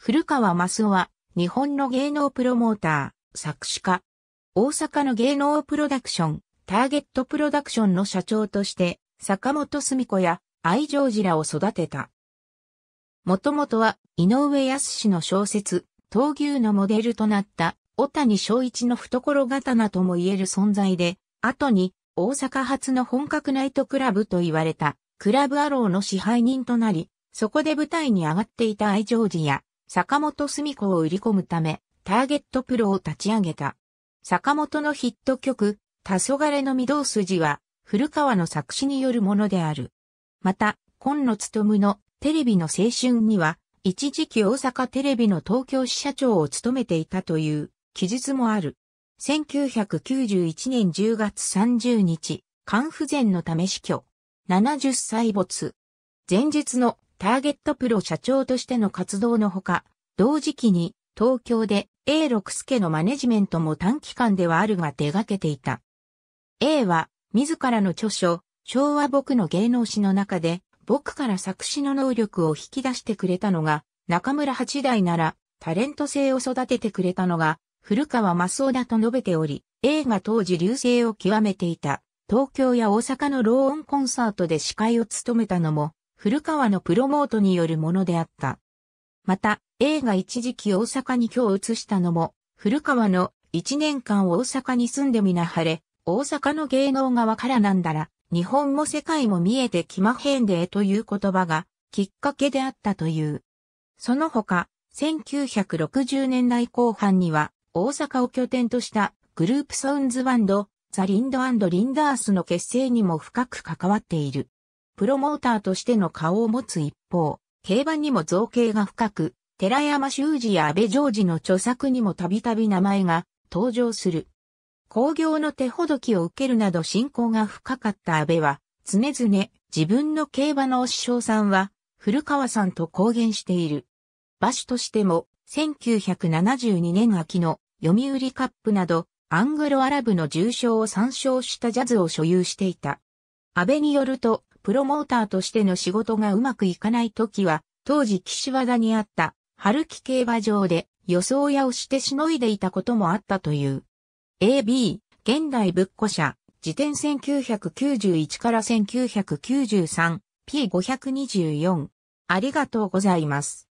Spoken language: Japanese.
古川ス夫は、日本の芸能プロモーター、作詞家。大阪の芸能プロダクション、ターゲットプロダクションの社長として、坂本住子や愛情寺らを育てた。もともとは、井上康の小説、闘牛のモデルとなった、小谷昭一の懐刀とも言える存在で、後に、大阪発の本格ナイトクラブと言われた、クラブアローの支配人となり、そこで舞台に上がっていた愛情寺や、坂本住子を売り込むため、ターゲットプロを立ち上げた。坂本のヒット曲、黄昏の御堂筋は、古川の作詞によるものである。また、今野勤のテレビの青春には、一時期大阪テレビの東京支社長を務めていたという記述もある。1991年10月30日、肝不全のため死去。70歳没。前日のターゲットプロ社長としての活動のほか、同時期に東京で A 六助のマネジメントも短期間ではあるが手掛けていた。A は自らの著書、昭和僕の芸能史の中で、僕から作詞の能力を引き出してくれたのが、中村八大なら、タレント性を育ててくれたのが、古川正夫だと述べており、A が当時流星を極めていた、東京や大阪のローンコンサートで司会を務めたのも、古川のプロモートによるものであった。また、映画一時期大阪に今日移したのも、古川の一年間大阪に住んでみなはれ、大阪の芸能側からなんだら、日本も世界も見えてきまへんでという言葉がきっかけであったという。その他、1960年代後半には大阪を拠点としたグループサウンズバンド、ザ・リンドリンダースの結成にも深く関わっている。プロモーターとしての顔を持つ一方、競馬にも造形が深く、寺山修司や安倍常時の著作にもたびたび名前が登場する。工業の手ほどきを受けるなど信仰が深かった安倍は、常々自分の競馬のお師匠さんは、古川さんと公言している。馬主としても、1972年秋の読売カップなど、アングロアラブの重賞を参照したジャズを所有していた。安倍によると、プロモーターとしての仕事がうまくいかない時は、当時岸和田にあった春木競馬場で予想屋をしてしのいでいたこともあったという。AB、現代ぶっこ社、辞典1991から 1993P524。ありがとうございます。